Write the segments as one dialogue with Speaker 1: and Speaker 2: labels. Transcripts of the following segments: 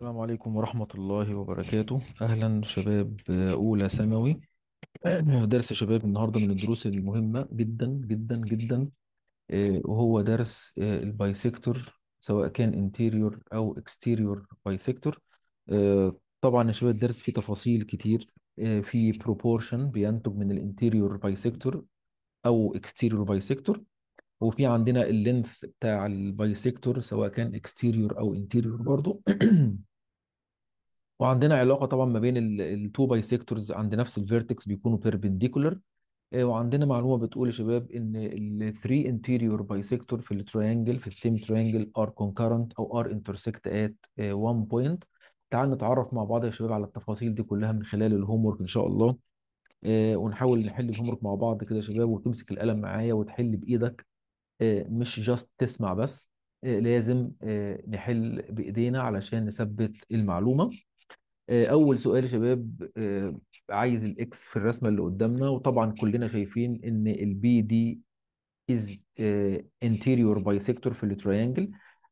Speaker 1: السلام عليكم ورحمة الله وبركاته أهلا شباب آه، أولى ثانوي آه، درس شباب النهاردة من الدروس المهمة جدا جدا جدا آه، وهو درس البايسيكتور سواء كان انتيريور أو اكستيريور بايسيكتور طبعا يا شباب الدرس فيه تفاصيل كتير في بروبورشن بينتج من الانتيريور بايسيكتور أو اكستيريور بايسيكتور وفي عندنا اللينث بتاع البايسيكتور سواء كان اكستيريور أو انتيريور برضو وعندنا علاقه طبعا ما بين التو باي سيكتورز عند نفس الفيرتكس بيكونوا بيربنديكولار آه، وعندنا معلومه بتقول يا شباب ان الثري انتيريور باي سيكتور في التريانجل في السيم تريانجل ار كونكرنت او ار انترسكت ات 1 بوينت تعال نتعرف مع بعض يا شباب على التفاصيل دي كلها من خلال الهوم ورك ان شاء الله آه، ونحاول نحل الهوم ورك مع بعض كده يا شباب وتمسك القلم معايا وتحل بايدك آه، مش جاست تسمع بس لازم نحل بايدينا علشان نثبت المعلومه آه، اول سؤال يا شباب آه، عايز الاكس في الرسمه اللي قدامنا وطبعا كلنا شايفين ان البي دي از انتيريور بايسيكتور في التريانجل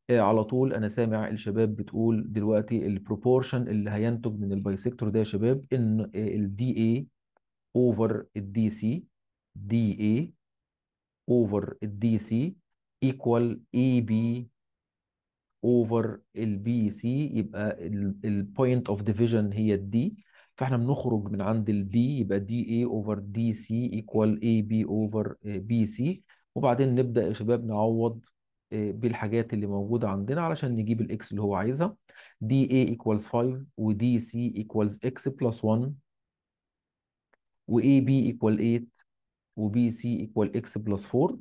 Speaker 1: آه، على طول انا سامع الشباب بتقول دلوقتي البروبورشن اللي هينتج من البايسيكتور ده يا شباب ان الدي اي اوفر الدي سي دي اي اوفر الدي سي ايكوال اي بي اوفر البي سي يبقى البوينت اوف ديفيجن هي الدي فاحنا بنخرج من عند الدي يبقى دي اي اوفر دي سي ايكوال اي بي اوفر بي سي وبعدين نبدا يا شباب نعوض آه، بالحاجات اللي موجوده عندنا علشان نجيب الاكس اللي هو عايزها دي اي ايكوالز 5 ودي سي ايكوالز اكس بلس 1 واي بي ايكوال 8 وبي سي ايكوال اكس بلس 4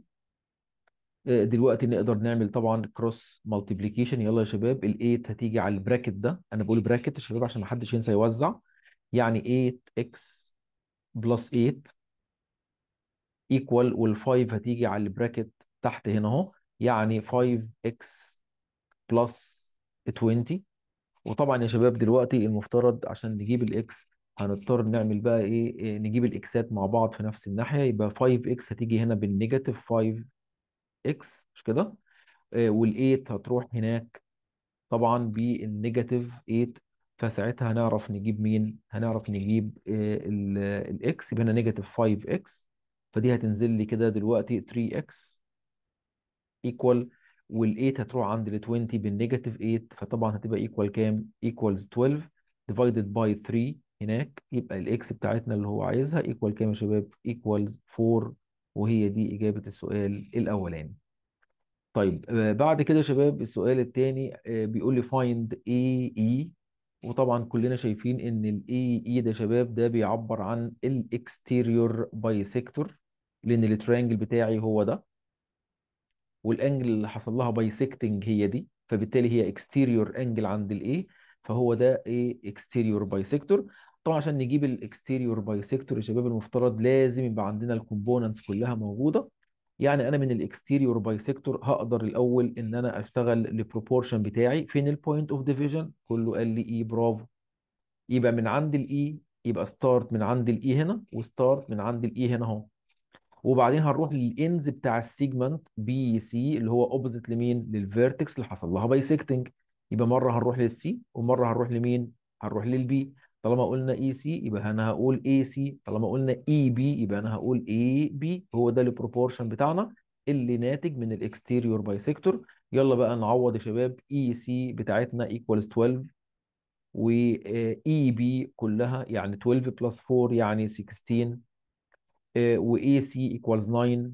Speaker 1: آه، دلوقتي نقدر نعمل طبعا كروس مالتيبليكيشن يلا يا شباب ال8 هتيجي على البراكت ده انا بقول براكت يا شباب عشان ما حدش ينسى يوزع يعني 8x بلس 8 ايكوال وال5 هتيجي على البراكت تحت هنا اهو يعني 5x بلس 20 وطبعا يا شباب دلوقتي المفترض عشان نجيب الاكس هنضطر نعمل بقى ايه آه، نجيب الاكسات مع بعض في نفس الناحيه يبقى 5x هتيجي هنا بالنيجاتيف 5 اكس مش كده آه، وال8 هتروح هناك طبعا بالنيجاتيف 8 فساعتها هنعرف نجيب مين هنعرف نجيب آه، الاكس يبقى هنا نيجاتيف 5 اكس فدي هتنزل لي كده دلوقتي 3 اكس ايكوال وال8 هتروح عند ال 20 بالنيجاتيف 8 فطبعا هتبقى ايكوال كام ايكوالز 12 ديفايدد باي 3 هناك يبقى الاكس بتاعتنا اللي هو عايزها ايكوال كام يا شباب ايكوالز 4 وهي دي إجابة السؤال الأولاني طيب آه، بعد كده شباب السؤال الثاني آه، بيقول لي find AE وطبعا كلنا شايفين ان الاي AE ده شباب ده بيعبر عن ال exterior bisector لان الترينجل بتاعي هو ده والانجل اللي حصل لها bisecting هي دي فبالتالي هي exterior angle عند الاي A فهو ده A exterior bisector طبعا عشان نجيب الاكستيريور بايسيكتور يا شباب المفترض لازم يبقى عندنا الكومبوننتس كلها موجوده يعني انا من الاكستيريور سيكتور هقدر الاول ان انا اشتغل البروبورشن بتاعي فين البوينت اوف ديفيجن كله قال لي اي e، برافو يبقى من عند الاي e، يبقى ستارت من عند الاي e هنا وستارت من عند الاي هنا اهو وبعدين هنروح للانز بتاع السيجمنت بي سي اللي هو اوبوزيت لمين للفيرتكس اللي حصل لها باي سيكتنج يبقى مره هنروح للسي ومره هنروح لمين هنروح للبي طالما قلنا اي e سي يبقى انا هقول اي سي طالما قلنا اي e بي يبقى انا هقول اي بي هو ده البروبورشن بتاعنا اللي ناتج من الاكستيريور باي سيكتور يلا بقى نعوض يا شباب اي e سي بتاعتنا ايكوالز 12 و اي آه, بي كلها يعني 12 بلس 4 يعني 16 آه, و اي سي ايكوالز 9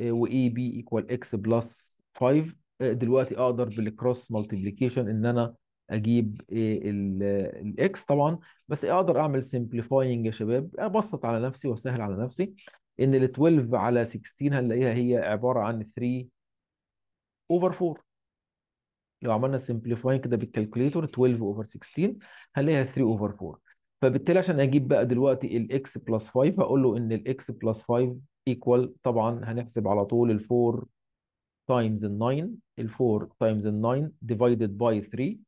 Speaker 1: و اي بي ايكوال اكس بلس 5 دلوقتي اقدر بالكروس مالتيبليكيشن ان انا اجيب الاكس طبعا بس اقدر اعمل سمبليفاينج يا شباب ابسط على نفسي واسهل على نفسي ان ال 12 على 16 هنلاقيها هي عباره عن 3 اوفر 4 لو عملنا سمبليفاينج كده بالكالكوليتور 12 اوفر 16 هنلاقيها 3 اوفر 4 فبالتالي عشان اجيب بقى دلوقتي الاكس بلس 5 هقول له ان الاكس بلس 5 ايكوال طبعا هنحسب على طول ال 4 تايمز ال 9 ال 4 تايمز ال 9 ديفايدد باي 3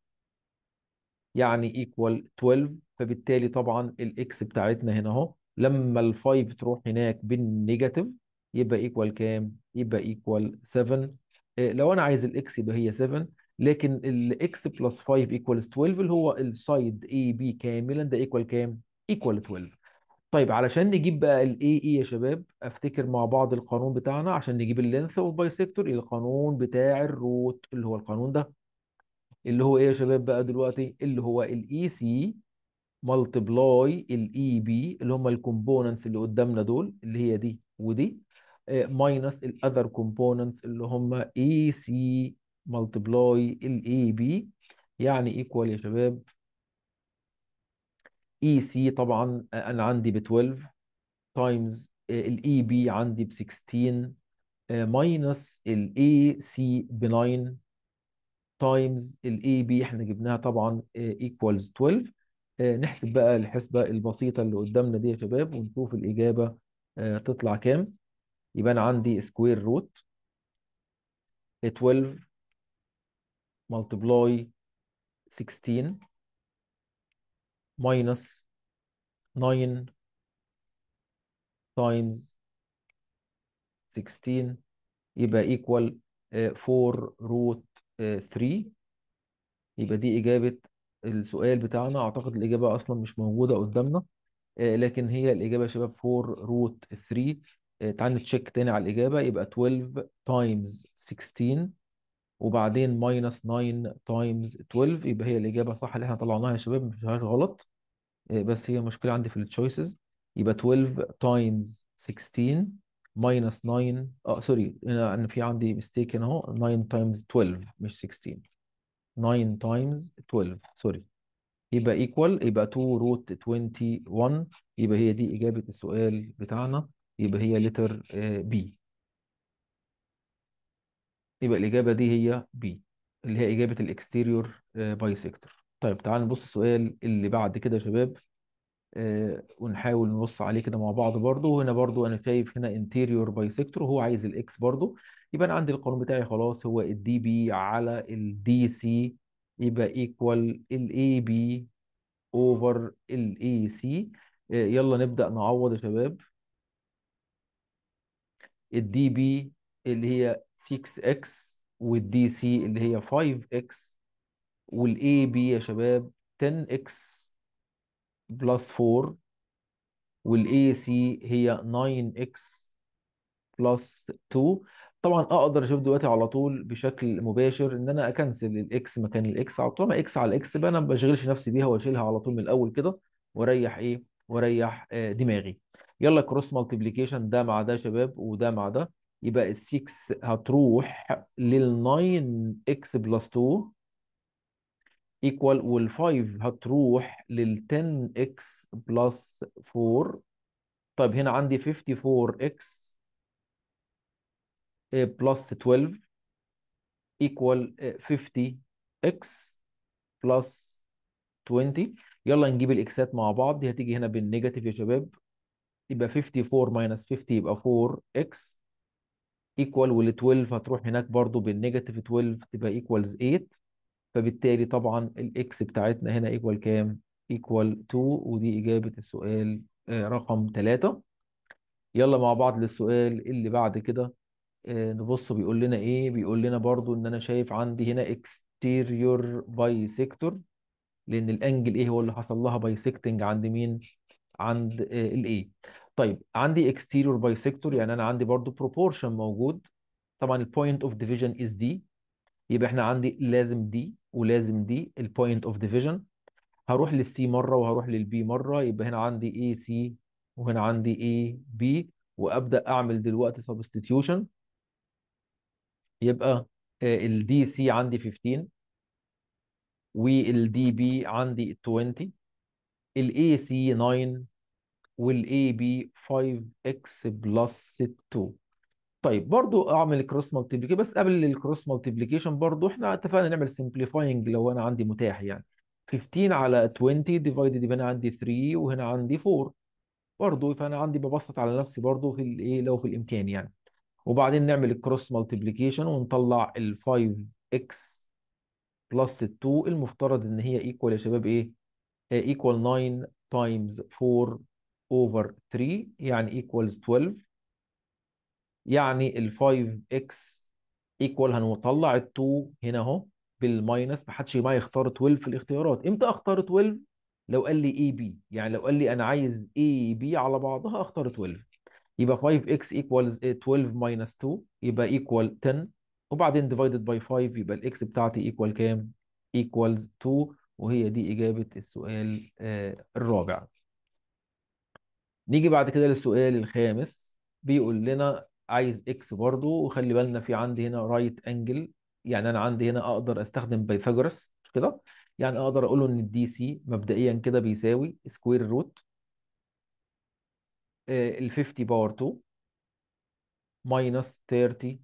Speaker 1: يعني ايكوال 12 فبالتالي طبعا الاكس بتاعتنا هنا اهو لما ال 5 تروح هناك بالنيجاتيف يبقى ايكوال كام؟ يبقى ايكوال آه، 7 لو انا عايز الاكس يبقى هي 7 لكن الاكس بلس 5 ايكوال 12 اللي هو السايد اي بي كاملا ده ايكوال كام؟ ايكوال 12 طيب علشان نجيب بقى الاي اي e يا شباب افتكر مع بعض القانون بتاعنا عشان نجيب اللينث اوف باي سيكتور القانون بتاع الروت اللي هو القانون ده اللي هو ايه يا شباب بقى دلوقتي اللي هو الاي سي ملتبلاي الاي بي اللي هم الكومبوننتس اللي قدامنا دول اللي هي دي ودي ماينس الاذر كومبوننتس اللي هم اي سي ملتبلاي الاي بي يعني ايكوال يا شباب اي e سي طبعا آه، انا عندي ب 12 تايمز الاي بي عندي ب 16 ماينس الاي سي ب 9 تايمز الاي بي احنا جبناها طبعا ايكوالز آه, آه, 12 نحسب بقى الحسبه البسيطه اللي قدامنا دي يا شباب ونشوف الاجابه آه, تطلع كام يبقى انا عندي سكوير روت 12 ملتبلاي 16 ماينس 9 تايمز 16 يبقى ايكوال 4 روت 3 آه، يبقى دي إجابة السؤال بتاعنا أعتقد الإجابة أصلا مش موجودة قدامنا آه، لكن هي الإجابة يا شباب 4 روت 3 تعال نتشيك تاني على الإجابة يبقى 12 تايمز 16 وبعدين ماينس 9 تايمز 12 يبقى هي الإجابة صح اللي احنا طلعناها يا شباب مش غلط آه، بس هي مشكلة عندي في التشويسز يبقى 12 تايمز 16 minus 9 اه سوري انا في عندي ميستيك هنا اهو 9 تايمز 12 مش 16 9 تايمز 12 سوري يبقى ايكوال يبقى 2 روت 21 يبقى هي دي اجابه السؤال بتاعنا يبقى هي لتر بي آه، يبقى الاجابه دي هي بي اللي هي اجابه الاكستيريور آه، سيكتور طيب تعال نبص السؤال اللي بعد كده يا شباب آه، ونحاول نبص عليه كده مع بعض برضه هنا برضه انا شايف هنا انتيريور سيكتور هو عايز الاكس برضه يبقى انا عندي القانون بتاعي خلاص هو الدي بي على الدي سي يبقى ايكوال الاي بي اوفر الاي سي يلا نبدا نعوض يا شباب الدي بي اللي هي 6 اكس والدي سي اللي هي 5 اكس والاي بي يا شباب 10 اكس بلس 4 والاي سي هي 9 اكس بلس 2 طبعا اقدر اشوف دلوقتي على طول بشكل مباشر ان انا اكنسل الاكس مكان الاكس على طول ما اكس على الاكس بقى انا ما بشغلش نفسي بيها واشيلها على طول من الاول كده واريح ايه واريح آه، دماغي يلا كروس مالتيبليكيشن ده مع ده يا شباب وده مع ده يبقى ال 6 هتروح لل 9 اكس بلس 2 ايكوال وال5 هتروح لل10 اكس بلس 4 طيب هنا عندي 54 اكس بلس 12 ايكوال 50 اكس بلس 20 يلا نجيب الاكسات مع بعض دي هتيجي هنا بالنيجاتيف يا شباب يبقى 54 ماينس 50 يبقى 4 اكس ايكوال وال 12 هتروح هناك برضو بالنيجاتيف 12 تبقى ايكوالز 8 فبالتالي طبعا الاكس بتاعتنا هنا ايكوال كام؟ ايكوال 2 ودي اجابه السؤال آه، رقم 3 يلا مع بعض للسؤال اللي بعد كده آه، نبص بيقول لنا ايه بيقول لنا برضو ان انا شايف عندي هنا اكستيريور باي سيكتور لان الانجل ايه هو اللي حصل لها باي سيكتنج عند مين عند آه، الايه طيب عندي اكستيريور باي سيكتور يعني انا عندي برضو بروبورشن موجود طبعا البوينت اوف ديفيجن از دي يبقى احنا عندي لازم دي ولازم دي البوينت اوف ديفيجن هروح للسي مره وهروح للبي مره يبقى هنا عندي اي سي وهنا عندي اي بي وابدا اعمل دلوقتي سبستيتيوشن يبقى آه، الدي سي عندي 15 والدي بي عندي 20 الاي سي 9 والاي بي 5 اكس بلس 2 طيب برضو اعمل كروس مالتيبليكيشن بس قبل الكروس مالتيبليكيشن برضو احنا اتفقنا نعمل سمبليفاينج لو انا عندي متاح يعني 15 على 20 ديفايدد هنا عندي 3 وهنا عندي 4 برضو فانا عندي ببسط على نفسي برضو في الايه لو في الامكان يعني وبعدين نعمل الكروس مالتيبليكيشن ونطلع ال 5 x بلس 2 المفترض ان هي ايكوال يا شباب ايه ايكوال 9 تايمز 4 اوفر 3 يعني ايكوالز 12 يعني ال 5 x ايكوال هنطلع ال 2 هنا اهو بالماينس ما حدش معايا يختار 12 في الاختيارات امتى اختار 12 لو قال لي اي بي يعني لو قال لي انا عايز اي بي على بعضها اختار 12 يبقى 5x equals 12 إيه، minus 2 يبقى equal 10 وبعدين divided by 5 يبقى الاكس بتاعتي equal كام؟ equals 2 وهي دي إجابة السؤال آه، الرابع. نيجي بعد كده للسؤال الخامس بيقول لنا عايز اكس برضو وخلي بالنا في عندي هنا رايت انجل يعني انا عندي هنا اقدر استخدم بيثاغورس مش كده يعني اقدر اقول ان الدي سي مبدئيا كده بيساوي سكوير روت آه، ال 50 باور 2 ماينس 30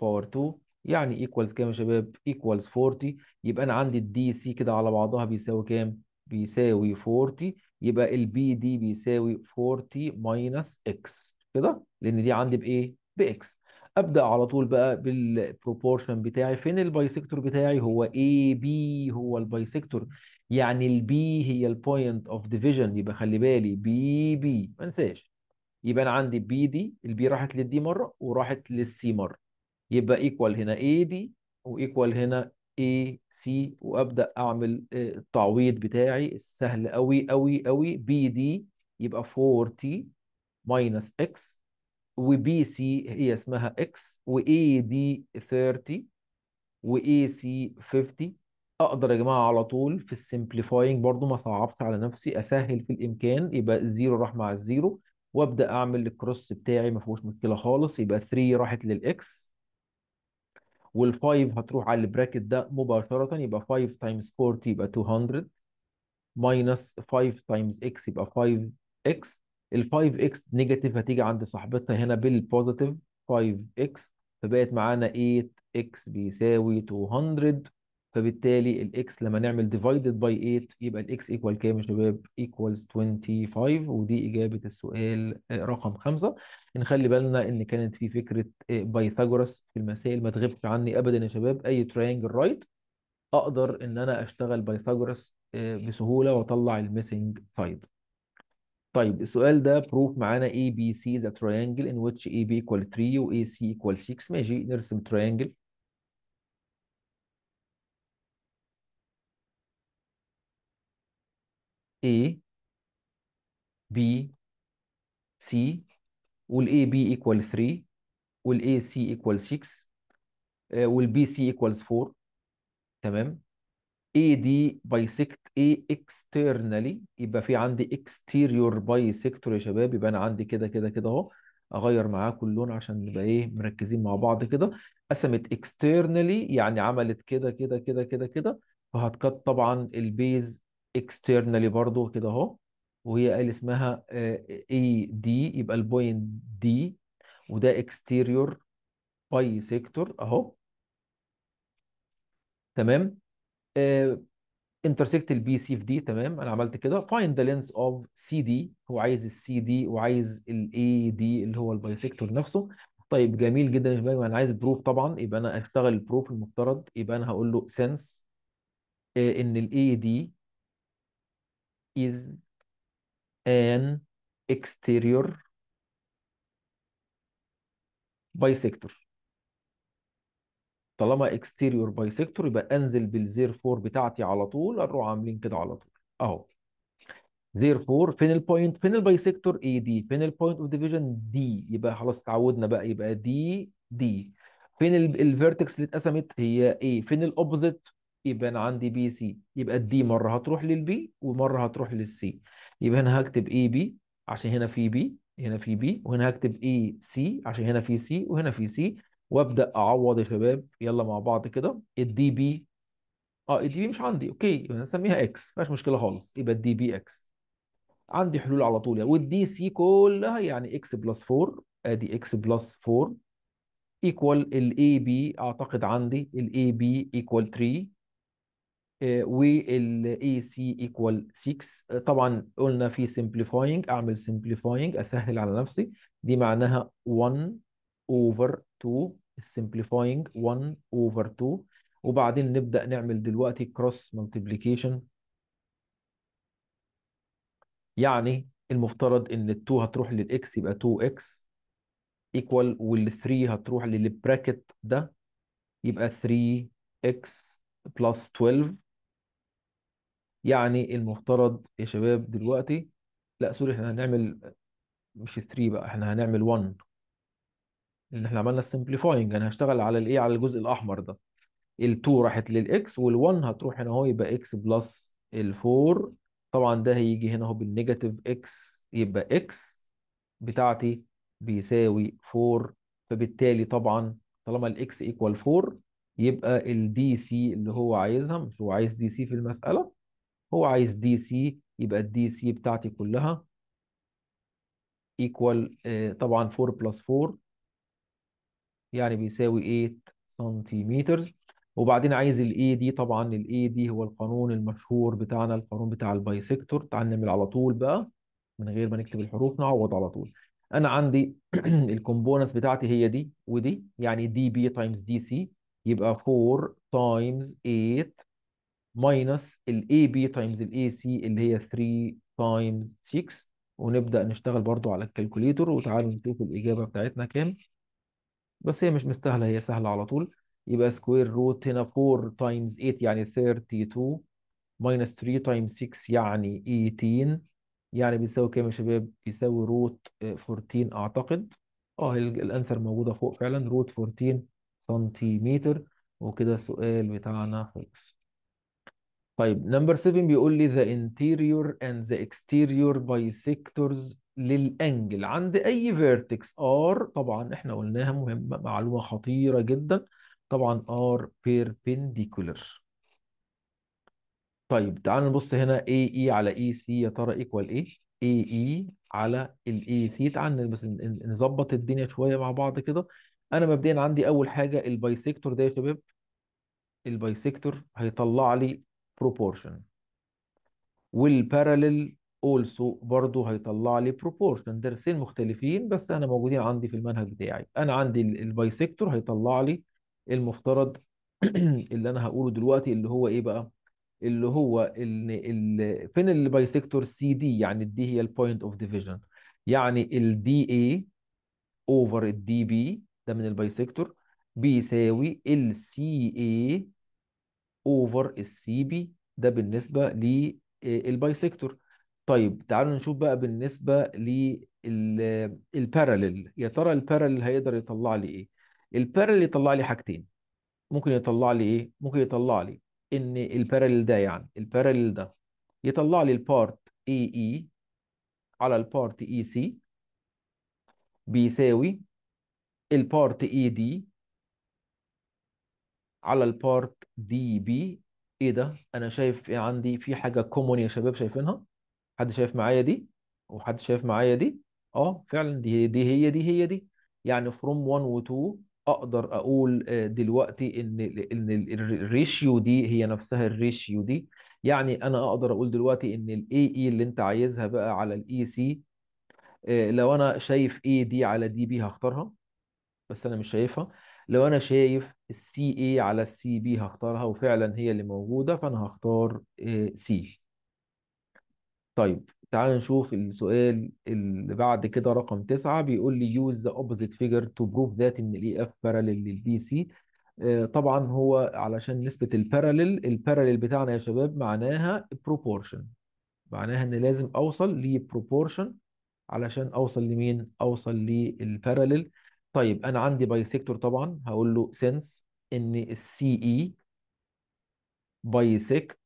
Speaker 1: باور 2 يعني ايكوالز كام يا شباب ايكوالز 40 يبقى انا عندي الدي سي كده على بعضها بيساوي كام بيساوي 40 يبقى البي دي بيساوي 40 ماينس اكس كده لان دي عندي بايه باكس ابدا على طول بقى بالبروبورشن بتاعي فين البايسيكتور بتاعي هو اي بي هو البايسيكتور يعني البي هي البوينت اوف ديفيجن يبقى خلي بالي بي بي ما انساش يبقى انا عندي بي دي البي راحت للدي مره وراحت للسي مره يبقى ايكوال هنا اي دي وايكوال هنا اي سي وابدا اعمل آه، التعويض بتاعي السهل قوي قوي قوي بي دي يبقى 4 تي ماينس اكس وبي سي هي اسمها اكس واي دي 30 واي سي 50 اقدر يا جماعه على طول في السمبليفاينج برضو ما صعبت على نفسي اسهل في الامكان يبقى الزيرو راح مع الزيرو وابدا اعمل الكروس بتاعي ما فيهوش مشكله خالص يبقى 3 راحت للاكس وال5 هتروح على البراكت ده مباشره يبقى 5 تايمز 40 يبقى 200 ماينس 5 تايمز اكس يبقى 5 اكس ال 5 x نيجاتيف هتيجي عند صاحبتنا هنا بالبوزيتيف 5 x فبقت معانا 8 x بيساوي 200 فبالتالي الاكس لما نعمل ديفايدد باي 8 يبقى الاكس ايكوال كام يا شباب؟ ايكوالز 25 ودي اجابه السؤال آه، رقم خمسه نخلي بالنا ان كانت في فكره بايثاغورس آه، في المسائل ما تغيبش عني ابدا يا شباب اي تريانجل رايت اقدر ان انا اشتغل بايثاغورس آه، بسهوله واطلع الميسنج سايد طيب السؤال ده بروف معانا اي بي سي ذا تريانجل ان which اي بي equal 3 و AC سي equal 6 ماشي نرسم تريانجل A B C والاي بي equal 3 والاي سي equal 6 والبي سي equals 4 تمام اي دي bisect ايه externally يبقى في عندي exterior bisector يا شباب يبقى انا عندي كده كده كده اهو اغير كل اللون عشان نبقى ايه مركزين مع بعض كده قسمت externally يعني عملت كده كده كده كده كده فهتكت طبعا البيز externally برضو كده اهو وهي قال اسمها اي آه، دي يبقى البوينت دي وده exterior باي سيكتور اهو تمام آه intersect البي سي في دي تمام انا عملت كده find the length of سي دي هو عايز السي دي وعايز الاي دي اللي هو البايسيكتور نفسه طيب جميل جدا يا انا عايز بروف طبعا يبقى انا اشتغل البروف المفترض يبقى انا هقول له سنس آه، ان الاي دي is an exterior bisector طالما اكستيريور سيكتور يبقى انزل بالزير فور بتاعتي على طول اروح عاملين كده على طول اهو زير فور فين البوينت فين سيكتور اي دي فين البوينت اوف ديفيجن دي يبقى خلاص اتعودنا بقى يبقى دي دي فين الفيرتكس اللي اتقسمت هي ايه فين الاوبزيت يبقى انا عندي بي سي يبقى الدي مره هتروح للبي ومره هتروح للسي يبقى هنا هكتب اي بي عشان هنا في بي هنا في بي وهنا هكتب اي سي عشان هنا في سي وهنا في سي وابدا اعوض يا شباب يلا مع بعض كده الدي بي اه الدي بي مش عندي اوكي يبقى نسميها اكس مفيهاش مشكله خالص يبقى الدي بي اكس عندي حلول على طول يعني والدي سي كلها يعني اكس بلس 4 ادي اكس بلس 4 ايكوال الاي بي اعتقد عندي الاي بي ايكوال 3 والاي سي ايكوال 6 طبعا قلنا في سمبليفاينج اعمل سمبليفاينج اسهل على نفسي دي معناها 1 اوفر 2 simplifying 1 over 2 وبعدين نبدأ نعمل دلوقتي cross multiplication يعني المفترض ان ال 2 هتروح للاكس يبقى 2x equal وال 3 هتروح للبراكت ده يبقى 3x plus 12 يعني المفترض يا شباب دلوقتي لا سوري احنا هنعمل مش 3 بقى احنا هنعمل 1 ان احنا عملنا السمبليفاينج انا هشتغل على الايه على الجزء الاحمر ده ال2 راحت للاكس وال1 هتروح هنا اهو يبقى اكس بلس ال4 طبعا ده هيجي هنا اهو بالنيجاتيف اكس يبقى اكس بتاعتي بيساوي 4 فبالتالي طبعا طالما الاكس ايكوال 4 يبقى الدي سي اللي هو عايزها مش هو عايز دي سي في المسألة هو عايز دي سي يبقى الدي سي بتاعتي كلها ايكوال آه، طبعا 4 بلس 4 يعني بيساوي 8 سنتيمتر وبعدين عايز الاي دي طبعا الاي دي هو القانون المشهور بتاعنا القانون بتاع البايسيكتور تعال نعمل على طول بقى من غير ما نكتب الحروف نعوض على طول انا عندي الكومبوننتس بتاعتي هي دي ودي يعني دي بي تايمز دي سي يبقى 4 تايمز 8 ماينس الاي بي تايمز الاي سي اللي هي 3 تايمز 6 ونبدا نشتغل برضو على الكالكوليتر وتعالوا نشوف الاجابه بتاعتنا كام بس هي مش مستاهله هي سهله على طول يبقى سكوير روت هنا 4 تايمز 8 يعني 32 ماينس 3 تايمز 6 يعني 18 يعني بيساوي كام يا شباب؟ بيساوي روت 14 اعتقد اه الانسر موجوده فوق فعلا روت 14 سنتيمتر وكده السؤال بتاعنا خلص طيب نمبر 7 بيقول لي the interior and the exterior bisectors للانجل عند اي فيرتكس ار طبعا احنا قلناها مهمه معلومه خطيره جدا طبعا ار بيربنديكولر طيب تعال نبص هنا اي اي e على اي e سي يا ترى ايكوال ايه اي اي على الاي سي تعال بس نظبط الدنيا شويه مع بعض كده انا مبدئيا عندي اول حاجه البايسيكتور ده يا شباب البايسيكتور هيطلع لي بروبورشن والبارالل also برضه هيطلع لي proportion درسين مختلفين بس انا موجودين عندي في المنهج بتاعي انا عندي البايسكتور هيطلع لي المفترض اللي انا هقوله دلوقتي اللي هو ايه بقى اللي هو ان ال... فين البايسكتور سي دي يعني الدي هي البوينت اوف ديفيجن يعني الدي اي اوفر الدي بي ده من البايسكتور بيساوي السي اي اوفر السي بي ده بالنسبه للبايسكتور طيب تعالوا نشوف بقى بالنسبة للبارلل يا ترى البارلل هيقدر يطلع لي ايه؟ البارلل يطلع لي حاجتين ممكن يطلع لي ايه؟ ممكن يطلع لي ان البارلل ده يعني البارلل ده يطلع لي البارت اي اي على البارت اي سي بيساوي البارت اي دي على البارت دي بي ايه ده؟ انا شايف ايه عندي في حاجة كومون يا شباب شايفينها؟ حد شايف معايا دي وحد شايف معايا دي اه فعلا دي دي هي دي هي دي يعني فروم 1 و 2 اقدر اقول آه، دلوقتي ان ان الريشيو دي هي نفسها الريشيو دي يعني انا اقدر اقول دلوقتي ان الاي اي e اللي انت عايزها بقى على الاي e آه، سي لو انا شايف اي دي على دي بي هختارها بس انا مش شايفها لو انا شايف السي اي على السي بي هختارها وفعلا هي اللي موجودة فانا هختار سي آه، طيب تعال نشوف السؤال اللي بعد كده رقم تسعة بيقول لي use the opposite figure to prove that ان الاي اف e parallel للبي سي آه، طبعا هو علشان نسبة البارالل البارالل بتاعنا يا شباب معناها بروبورشن معناها ان لازم اوصل لبروبورشن علشان اوصل لمين اوصل للبارالل طيب انا عندي سيكتور طبعا هقول له سنس ان السي اي بايسكت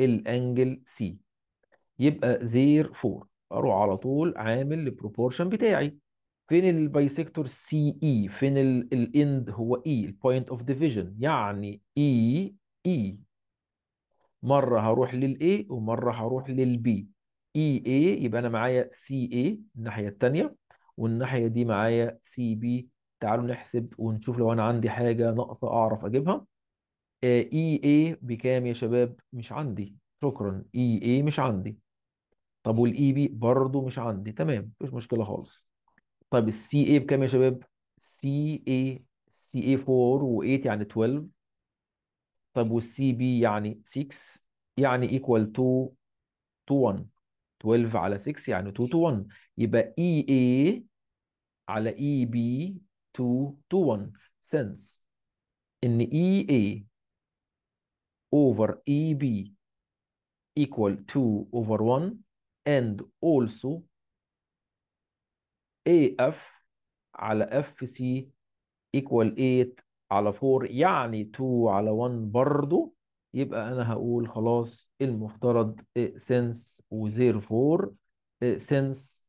Speaker 1: الانجل سي يبقى زير فور اروح على طول عامل البروبورشن بتاعي فين البايسيكتور سي اي e؟ فين الاند هو اي البوينت اوف ديفيجن يعني اي e، اي e. مره هروح للاي ومره هروح للبي اي اي يبقى انا معايا سي اي الناحيه الثانيه والناحيه دي معايا سي بي تعالوا نحسب ونشوف لو انا عندي حاجه ناقصه اعرف اجيبها آه، اي اي بكام يا شباب مش عندي شكرا اي اي مش عندي طب والاي بي برضه مش عندي تمام مفيش مشكله خالص طب السي اي بكام يا شباب سي اي سي اي 4 و8 يعني 12 طب والسي بي يعني 6 يعني equal to يعني to 1 12 على 6 يعني 2 to 1 يبقى اي اي على اي بي 2 to 1 since ان اي اي over EB equal to over 1 and also AF على FC equal 8 على 4 يعني 2 على 1 برضو يبقى أنا هقول خلاص المفترض since و therefore since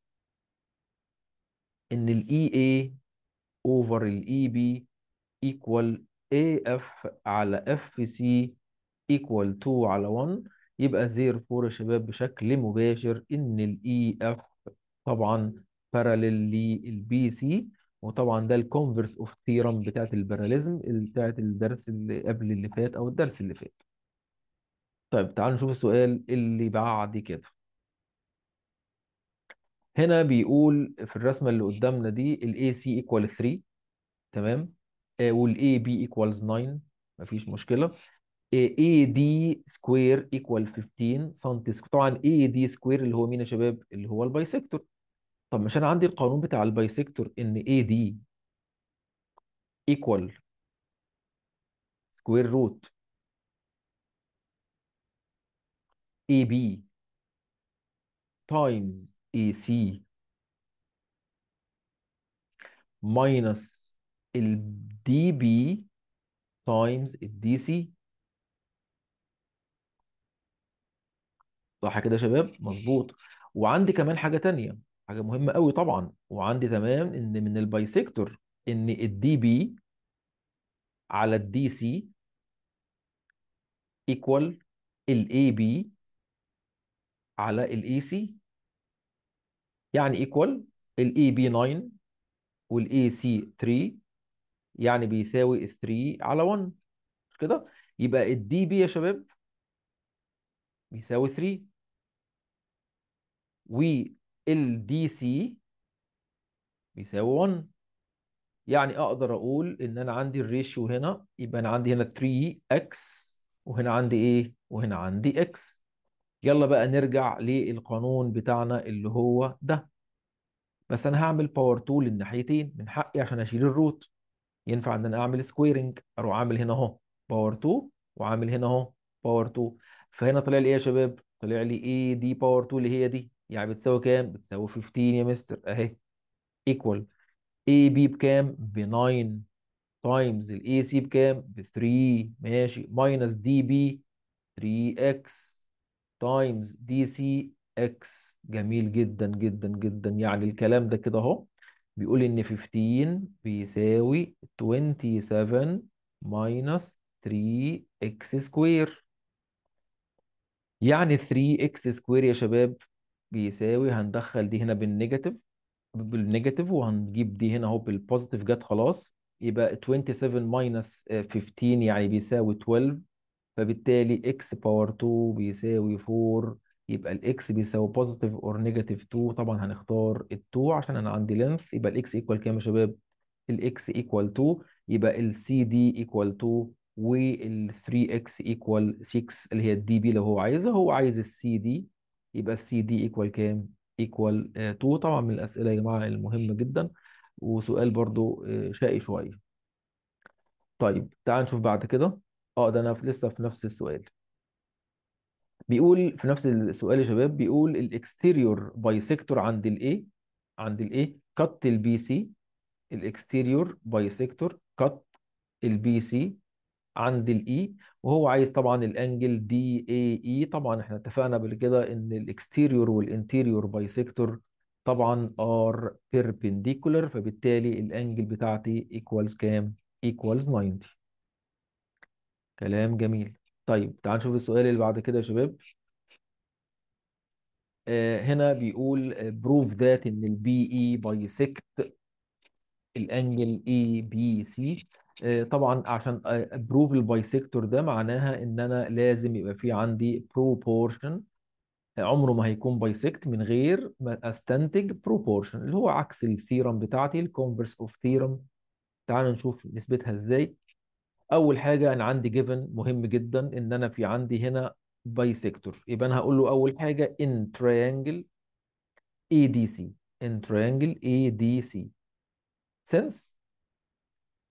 Speaker 1: إن ال EA over ال EB equal AF على FC equal to على 1 يبقى زير فور يا شباب بشكل مباشر ان الاي اف e طبعا باراليل للبي سي وطبعا ده الكونفرس اوف ثيرم بتاعت الباراليزم بتاعت الدرس اللي قبل اللي فات او الدرس اللي فات طيب تعالوا نشوف السؤال اللي بعد كده هنا بيقول في الرسمه اللي قدامنا دي الاي سي equal 3 تمام آه، والاي بي equals 9 مفيش مشكله إيه، اي دي سكوير ايكوال 15 سنتي سكوير طبعا اي دي سكوير اللي هو مين يا شباب اللي هو البايسيكتور طب مش انا عندي القانون بتاع البايسيكتور ان اي دي ايكوال سكوير روت اي بي تايمز اي سي ماينس الدي بي تايمز الدي سي صح كده يا شباب مظبوط وعندي كمان حاجه تانية حاجه مهمه قوي طبعا وعندي تمام ان من سيكتور ان الدي بي على الدي سي ايكوال الاي بي على الاي سي يعني ايكوال الاي بي 9 والاي سي 3 يعني بيساوي 3 على 1 مش كده يبقى الدي بي يا شباب بيساوي 3 وال دي سي بيساوي 1 يعني اقدر اقول ان انا عندي الريشيو هنا يبقى انا عندي هنا 3 اكس وهنا عندي ايه وهنا عندي اكس يلا بقى نرجع للقانون بتاعنا اللي هو ده بس انا هعمل باور 2 للناحيتين من حقي عشان اشيل الروت ينفع ان انا اعمل سكويرنج اروح عامل هنا اهو باور 2 وعامل هنا اهو باور 2 فهنا طلع لي ايه يا شباب طلع لي اي دي باور 2 اللي هي دي يعني بتساوي كام بتساوي 15 يا مستر اهي ايكوال اي بي بكام ب 9 تايمز الاي سي بكام ب 3 ماشي ماينس دي بي 3 اكس تايمز دي سي اكس جميل جدا جدا جدا يعني الكلام ده كده اهو بيقول ان 15 بيساوي 27 ماينس 3 اكس سكوير يعني 3 اكس سكوير يا شباب بيساوي هندخل دي هنا بالنيجاتيف بالنيجاتيف وهنجيب دي هنا اهو بالبوزيتيف جت خلاص يبقى 27 ماينس 15 يعني بيساوي 12 فبالتالي اكس باور 2 بيساوي 4 يبقى الاكس بيساوي بوزيتيف اور نيجاتيف 2 طبعا هنختار ال2 عشان انا عندي لينث يبقى الاكس ايكوال كام يا شباب؟ الاكس ايكوال 2 يبقى السي دي ايكوال 2 وال 3 اكس ايكوال 6 اللي هي الدي بي لو هو عايزها هو عايز السي دي يبقى السي دي ايكوال كام؟ ايكوال آه، 2 طبعا من الاسئله يا جماعه المهمه جدا وسؤال برضو آه، شقي شويه. طيب تعال نشوف بعد كده اه ده انا لسه في نفس السؤال. بيقول في نفس السؤال يا شباب بيقول الاكستيريور سيكتور عند الايه؟ عند الايه؟ كت البي سي الاكستيريور سيكتور كت البي سي عند الاي e، وهو عايز طبعا الانجل دي اي اي طبعا احنا اتفقنا قبل كده ان الاكستيريور والانتيريور بايسيكتور طبعا ار بيربنديكولر فبالتالي الانجل بتاعتي ايكوالز كام؟ ايكوالز 90 كلام جميل طيب تعال نشوف السؤال اللي بعد كده يا شباب آه، هنا بيقول بروف آه، ذات ان البي اي بايسكت الانجل اي بي سي آه، طبعا عشان ابروف آه، الباي سيكتور ده معناها ان انا لازم يبقى في عندي بروبورشن آه، عمره ما هيكون بايسكت من غير ما استنتج بروبورشن اللي هو عكس الثيرم بتاعتي الكونفرس اوف ثيرم تعالى نشوف نسبتها ازاي اول حاجه انا عندي جيفن مهم جدا ان انا في عندي هنا باي سيكتور يبقى انا هقول له اول حاجه ان تريانجل اي دي سي ان تريانجل اي دي سي since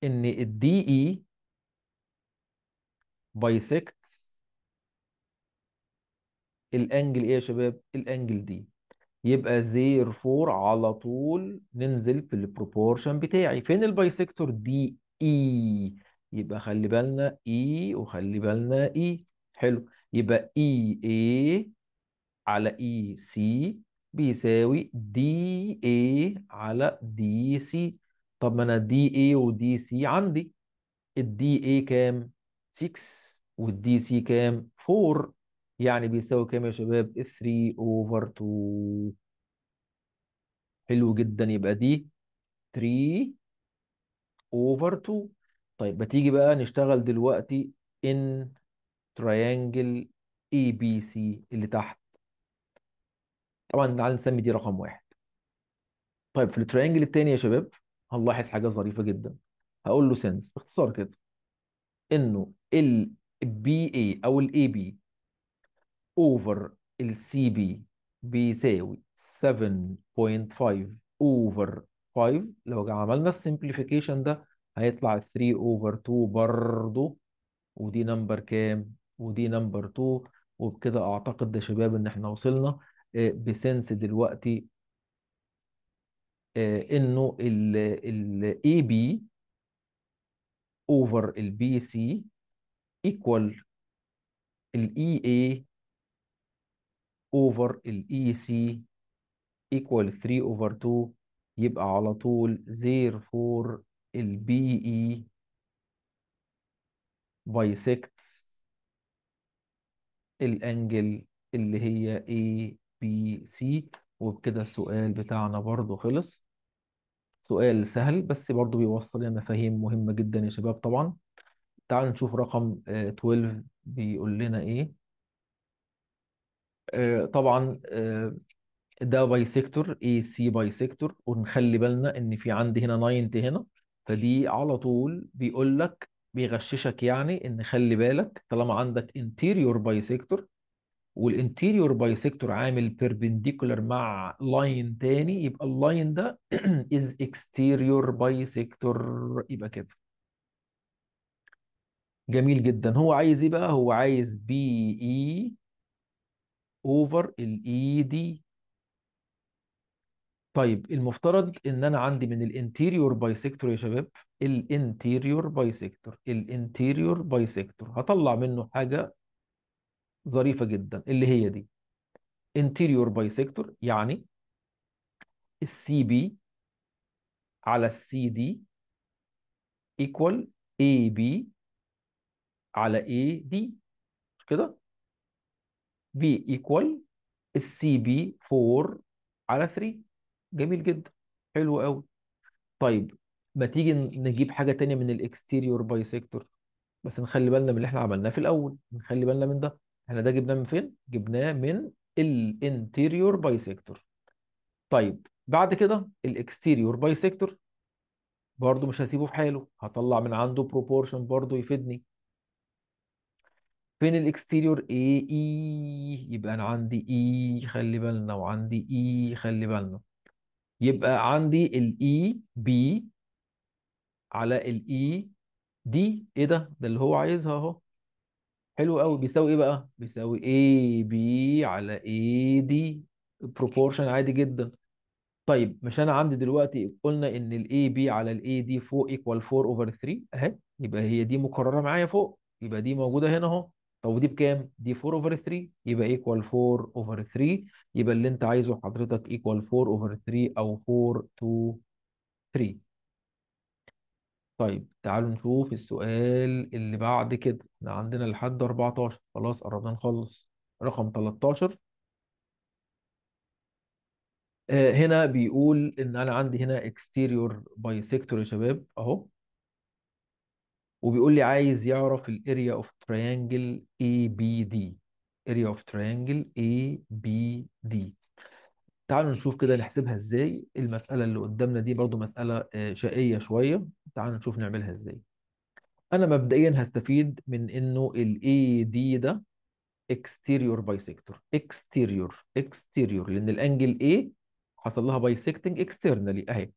Speaker 1: ان الدي اي بايسكتس الانجل ايه يا شباب الانجل دي يبقى زير فور على طول ننزل في البروبورشن بتاعي فين البايسكتور دي اي يبقى خلي بالنا اي e وخلي بالنا اي e. حلو يبقى اي e اي على اي سي بيساوي دي اي على دي سي طب ما انا دي اي ودي سي عندي الدي اي كام 6 والدي سي كام 4 يعني بيساوي كام يا شباب 3 اوفر 2 حلو جدا يبقى دي 3 اوفر 2 طيب بتيجي بقى نشتغل دلوقتي ان تريانجل اي بي سي اللي تحت طبعا تعالى نسمي دي رقم واحد طيب في التريانجل الثاني يا شباب هنلاحظ حاجه ظريفه جدا هقول له سنس باختصار كده انه البي اي او الاي بي اوفر السي بي بيساوي 7.5 اوفر 5 لو عملنا السمبليفيكيشن ده هيطلع 3 اوفر 2 برضه ودي نمبر كام ودي نمبر 2 وبكده اعتقد ده شباب ان احنا وصلنا آه، بسنس دلوقتي آه، انه ال AB over ال BC equal ال EA over ال EC equal 3 over 2 يبقى على طول therefore ال BE bisects الانجل اللي هي ABC وبكده السؤال بتاعنا برضو خلص سؤال سهل بس برضو بيوصل لنا مفاهيم مهمة جدا يا شباب طبعا تعالوا نشوف رقم 12 آه، بيقول لنا ايه آه، طبعا آه، ده باي سيكتور اي سي باي سيكتور ونخلي بالنا ان في عندي هنا 90 هنا فدي على طول بيقول لك بيغششك يعني ان خلي بالك طالما عندك انتيريور باي سيكتور والانتيريور سيكتور عامل بيربنديكولار مع لاين تاني يبقى اللاين ده از اكستيريور سيكتور يبقى كده جميل جدا هو عايز ايه بقى هو عايز بي اي اوفر الاي دي طيب المفترض ان انا عندي من الانتيريور سيكتور يا شباب الانتيريور سيكتور الانتيريور سيكتور هطلع منه حاجه ظريفه جدا اللي هي دي انتيريور bisector يعني السي بي على السي دي ايكوال اي بي على اي دي كده بي ايكوال السي بي 4 على 3 جميل جدا حلو قوي طيب ما تيجي نجيب حاجه تانية من الاكستيريور سيكتور بس نخلي بالنا من اللي احنا عملناه في الاول نخلي بالنا من ده احنا ده جبناه من فين؟ جبناه من الانتيريور سيكتور طيب بعد كده الاكستيريور سيكتور برضو مش هسيبه في حاله هطلع من عنده بروبورشن برضو يفيدني فين الاكستيريور اي اي e، يبقى انا عندي اي e، خلي بالنا وعندي اي e، خلي بالنا يبقى عندي الاي بي على الاي دي ايه ده ده اللي هو عايزها اهو حلو قوي بيساوي ايه بقى بيساوي اي بي على اي دي بروبورشن عادي جدا طيب مش انا عندي دلوقتي قلنا ان الاي بي على الاي دي فوق ايكوال 4 اوفر 3 اهي يبقى هي دي مكرره معايا فوق يبقى دي موجوده هنا اهو طب ودي بكام دي 4 اوفر 3 يبقى ايكوال 4 اوفر 3 يبقى اللي انت عايزه حضرتك ايكوال 4 اوفر 3 او 4 2 3 طيب تعالوا نشوف السؤال اللي بعد كده احنا عندنا لحد 14 خلاص قربنا نخلص رقم 13 آه هنا بيقول ان انا عندي هنا باي سيكتور يا شباب اهو وبيقول لي عايز يعرف الاريا اوف تريانجل اي بي دي تريانجل اي بي ABD تعالوا نشوف كده نحسبها ازاي المسألة اللي قدامنا دي برضو مسألة آه، شقية شوية تعالوا نشوف نعملها ازاي انا مبدئيا هستفيد من انه الاي دي ده exterior bisector exterior exterior لان الانجل A حصل لها bisecting externally اهي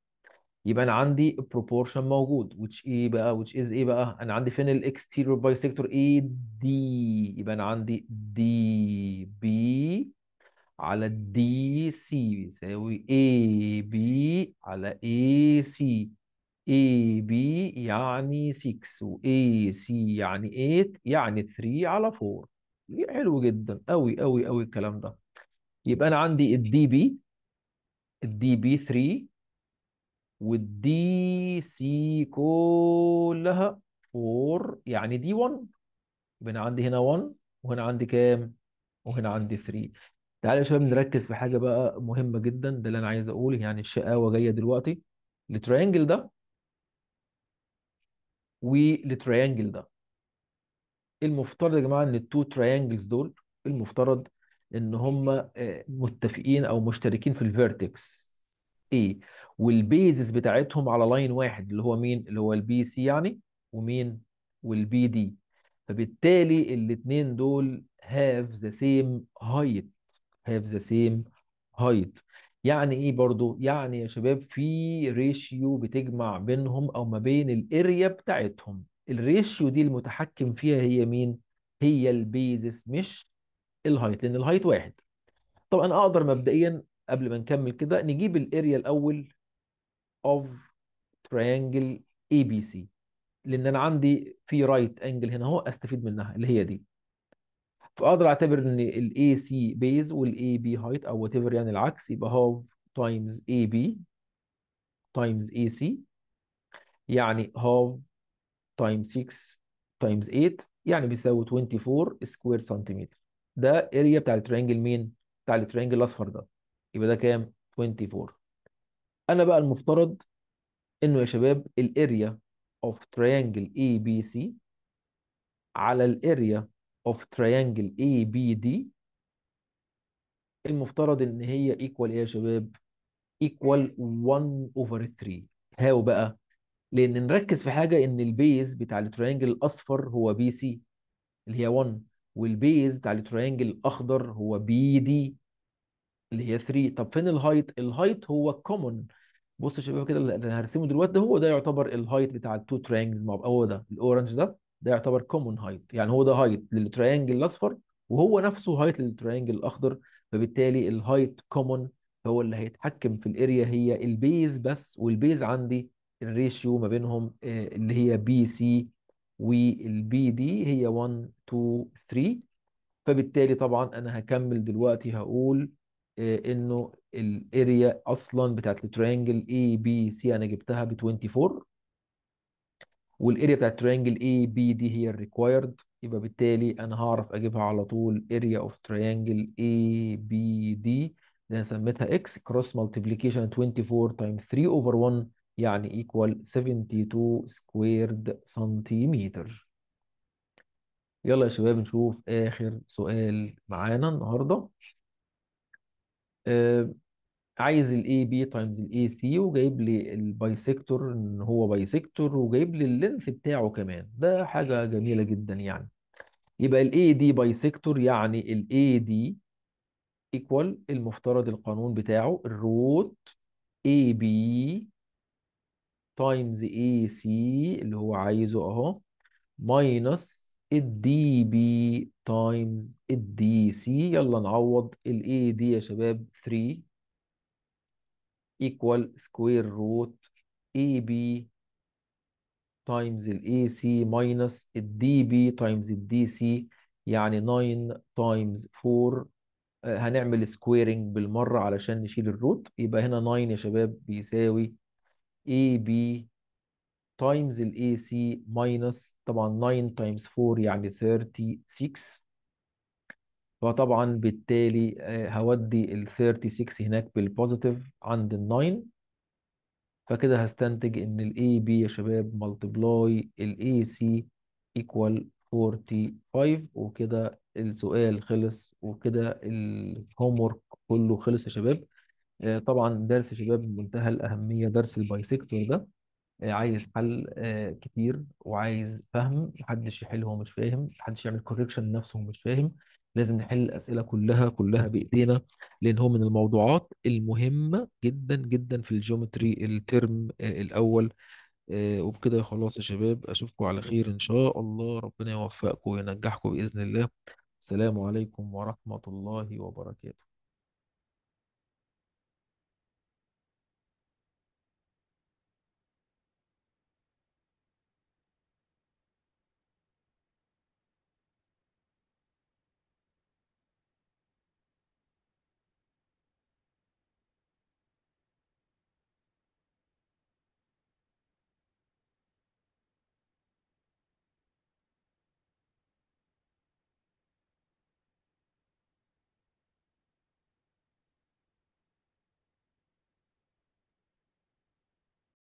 Speaker 1: يبقى انا عندي proportion موجود which ايه بقى which is ايه بقى انا عندي فين الـ باي سيكتور اي دي يبقى انا عندي دي بي على الدي سي يساوي اي بي على اي سي اي بي يعني 6 واي سي يعني 8 يعني 3 على 4 حلو جدا قوي قوي قوي الكلام ده يبقى انا عندي الدي بي الدي بي 3 والدي سي كلها 4 يعني دي 1 يبقى انا عندي هنا 1 وهنا عندي كام وهنا عندي 3 تعالى يا شباب نركز في حاجة بقى مهمة جدا ده اللي أنا عايز أقوله يعني الشقاوة جاية دلوقتي التريانجل ده والتريانجل ده المفترض يا جماعة إن التو تريانجلز دول المفترض إن هم آه، متفقين أو مشتركين في الفيرتكس A والبيزز بتاعتهم على لاين واحد اللي هو مين؟ اللي هو البي سي يعني ومين؟ والبي دي فبالتالي الاتنين دول have the same height have the same height يعني ايه برضو يعني يا شباب في ريشيو بتجمع بينهم او ما بين الاريا بتاعتهم الريشيو دي المتحكم فيها هي مين هي البيزس مش الهايت لان الهايت واحد طب انا اقدر مبدئيا قبل ما نكمل كده نجيب الاريا الاول of triangle ABC لان انا عندي في رايت right انجل هنا اهو استفيد منها اللي هي دي فاقدر اعتبر ان الاي سي بيز والاي بي هايت او وات يعني العكس يبقى هاف تايمز اي بي تايمز اي سي يعني هاف تايمز 6 تايمز 8 يعني بيساوي 24 سكوير سنتيمتر ده اريا بتاع الترينجل مين؟ بتاع الترينجل الاصفر ده يبقى ده كام؟ 24 انا بقى المفترض انه يا شباب الاريا اوف ترينجل اي بي سي على الاريا of triangle ABD المفترض ان هي equal ايه يا شباب equal 1 over 3 هاو بقى لان نركز في حاجه ان البيز بتاع التريانجل الاصفر هو بي سي اللي هي 1 والبيز بتاع التريانجل الاخضر هو بي دي اللي هي 3 طب فين الهايت الهايت هو كومون بص يا شباب كده اللي هرسمه دلوقتي ده هو ده يعتبر الهايت بتاع التو تريانجلز مع هو ده الاورنج ده ده يعتبر كومون هايت يعني هو ده هايت للتريانجل الاصفر وهو نفسه هايت للتريانجل الاخضر فبالتالي الهايت كومون هو اللي هيتحكم في الاريا هي البيز بس والبيز عندي الريشيو ما بينهم آه، اللي هي بي سي والبي دي هي 1 2 3 فبالتالي طبعا انا هكمل دلوقتي هقول آه، انه الاريا اصلا بتاعت التريانجل اي بي سي انا جبتها ب 24 والاريا بتاعت ترينجل اي بي دي هي الريكوايرد يبقى بالتالي انا هعرف اجيبها على طول اريا اوف ترينجل اي بي دي اللي انا سميتها اكس كروس مالتيبليكيشن 24 تايم 3 اوفر 1 يعني ايكوال 72 سكويرد سنتيمتر يلا يا شباب نشوف اخر سؤال معانا النهارده آه، عايز الاي بي تايمز الاي سي وجايب لي البايسيكتور ان هو بايسيكتور وجايب لي اللينث بتاعه كمان ده حاجه جميله جدا يعني يبقى الاي دي بايسيكتور يعني الاي دي ايكوال المفترض القانون بتاعه الروت اي بي تايمز اي سي اللي هو عايزه اهو ماينس الدي بي تايمز الدي سي يلا نعوض الاي دي يا شباب 3 equal square root AB times ال AC minus ال DB times ال DC يعني 9 times 4 آه، هنعمل سكويرنج بالمرة علشان نشيل الروت يبقى هنا 9 يا شباب بيساوي AB times ال AC minus طبعا 9 times 4 يعني 36 فطبعا بالتالي آه، هودي ال 36 هناك بالبوزيتيف عند ال 9 فكده هستنتج ان ال AB يا شباب ملتبلاي ال AC equal 45 وكده السؤال خلص وكده الهوم ورك كله خلص يا شباب آه، طبعا درس يا شباب منتهى الأهمية درس البايسكتور ده آه، عايز حل كتير وعايز فهم محدش يحله مش فاهم محدش يعمل كوريكشن لنفسه ومش فاهم لازم نحل الأسئلة كلها كلها بإيدينا لأن هو من الموضوعات المهمة جدا جدا في الجيومتري الترم آه، الأول آه، وبكده خلاص يا شباب أشوفكم على خير إن شاء الله ربنا يوفقكم وينجحكم بإذن الله السلام عليكم ورحمة الله وبركاته